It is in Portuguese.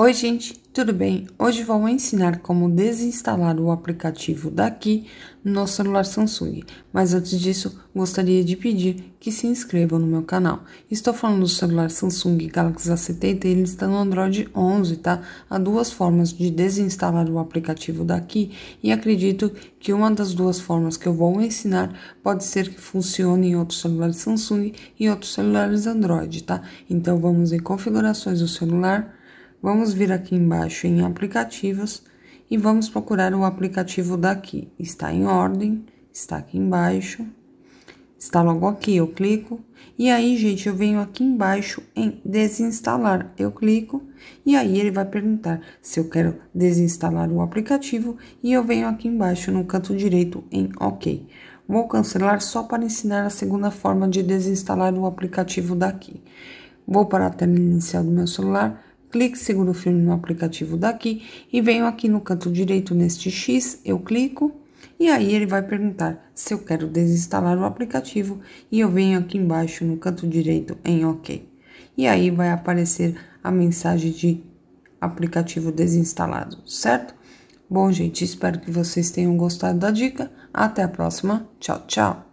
Oi, gente, tudo bem? Hoje vou ensinar como desinstalar o aplicativo daqui no celular Samsung. Mas antes disso, gostaria de pedir que se inscrevam no meu canal. Estou falando do celular Samsung Galaxy A70 e ele está no Android 11, tá? Há duas formas de desinstalar o aplicativo daqui e acredito que uma das duas formas que eu vou ensinar pode ser que funcione em outros celulares Samsung e outros celulares Android, tá? Então vamos em configurações do celular Vamos vir aqui embaixo em aplicativos e vamos procurar o aplicativo daqui. Está em ordem, está aqui embaixo, está logo aqui, eu clico. E aí, gente, eu venho aqui embaixo em desinstalar, eu clico e aí ele vai perguntar se eu quero desinstalar o aplicativo e eu venho aqui embaixo no canto direito em OK. Vou cancelar só para ensinar a segunda forma de desinstalar o aplicativo daqui. Vou para a tela inicial do meu celular, clique seguro firme no aplicativo daqui e venho aqui no canto direito neste X, eu clico e aí ele vai perguntar se eu quero desinstalar o aplicativo e eu venho aqui embaixo no canto direito em OK. E aí vai aparecer a mensagem de aplicativo desinstalado, certo? Bom, gente, espero que vocês tenham gostado da dica. Até a próxima. Tchau, tchau.